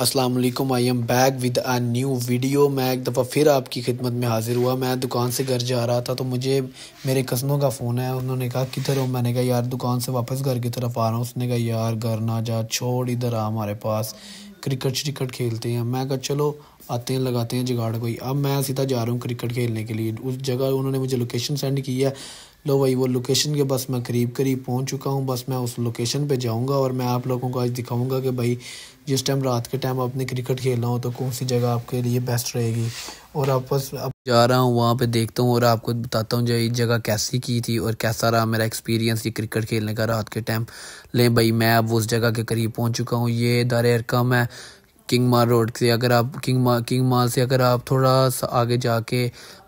Aslam I am back with a new video मैं एक दफ़ा फिर आपकी खिदमत में हाज़िर हुआ मैं दुकान से घर जा रहा था तो मुझे मेरे कज़नों का फ़ोन है उन्होंने कहा किधर हो मैंने कहा यार दुकान से वापस घर की तरफ आ रहा हूँ उसने कहा यार घर ना जा छोड़ इधर आ हमारे पास क्रिकेट श्रिकट खेलते हैं मैं कहा चलो आते हैं लगाते हैं जुगाड़ कोई अब मैं सीधा जा रहा हूँ क्रिकेट खेलने के लिए उस जगह उन्होंने मुझे लोकेशन सेंड की है लो भाई वो लोकेशन के बस मैं करीब करीब पहुंच चुका हूं बस मैं उस लोकेशन पे जाऊंगा और मैं आप लोगों को आज दिखाऊंगा कि भाई जिस टाइम रात के टाइम आपने क्रिकेट खेलना हो तो कौन सी जगह आपके लिए बेस्ट रहेगी और आप बस अब जा रहा हूँ वहाँ पे देखता हूँ और आपको बताता हूँ जो ये जगह कैसी की थी और कैसा रहा मेरा एक्सपीरियंस ये क्रिकेट खेलने का रात के टाइम लें भाई मैं अब उस जगह के करीब पहुँच चुका हूँ ये दर कम है किंग मार रोड से अगर आप किंग मा किंग माल से अगर आप थोड़ा सा आगे जाके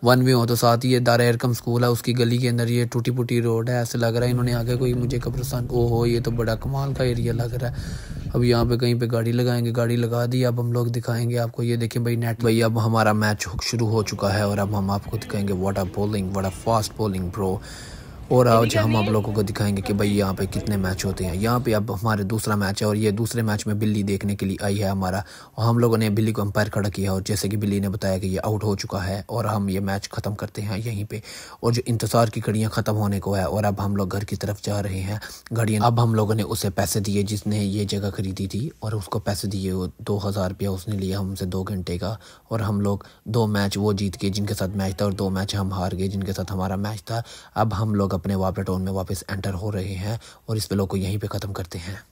वन वे हो तो साथ ही ये दार एरकम स्कूल है उसकी गली के अंदर ये टूटी पुटी रोड है ऐसे लग रहा है इन्होंने आगे कोई मुझे कब्रस्तान ओ हो ये तो बड़ा कमाल का एरिया लग रहा है अब यहाँ पे कहीं पे गाड़ी लगाएंगे गाड़ी लगा दी अब हम लोग दिखाएंगे आपको ये देखें भाई नेट भाई अब हमारा मैच शुरू हो चुका है और अब हम आपको दिखाएंगे what are bowling what fast bowling pro और आज हम आप लोगों को दिखाएंगे कि भाई यहाँ पे कितने मैच होते हैं यहाँ पे अब हमारे दूसरा मैच है और ये दूसरे मैच में बिल्ली देखने के लिए आई है हमारा और हम लोगों ने बिल्ली को अंपायर खड़ा किया और जैसे कि बिल्ली ने बताया कि ये आउट हो चुका है और हम ये मैच ख़त्म करते हैं यहीं पर और जो इंतज़ार की घड़ियाँ ख़त्म होने को है और अब हम लोग घर की तरफ जा रहे हैं घड़ियाँ अब हम लोगों ने उसे पैसे दिए जिसने ये जगह खरीदी थी और उसको पैसे दिए दो हज़ार रुपया उसने लिया हमसे दो घंटे का और हम लोग दो मैच वो जीत गए जिनके साथ मैच था और दो मैच हम हार गए जिनके साथ हमारा मैच था अब हम लोग अपने वापलेट टोन में वापस एंटर हो रहे हैं और इस ब्लॉग को यहीं पे ख़त्म करते हैं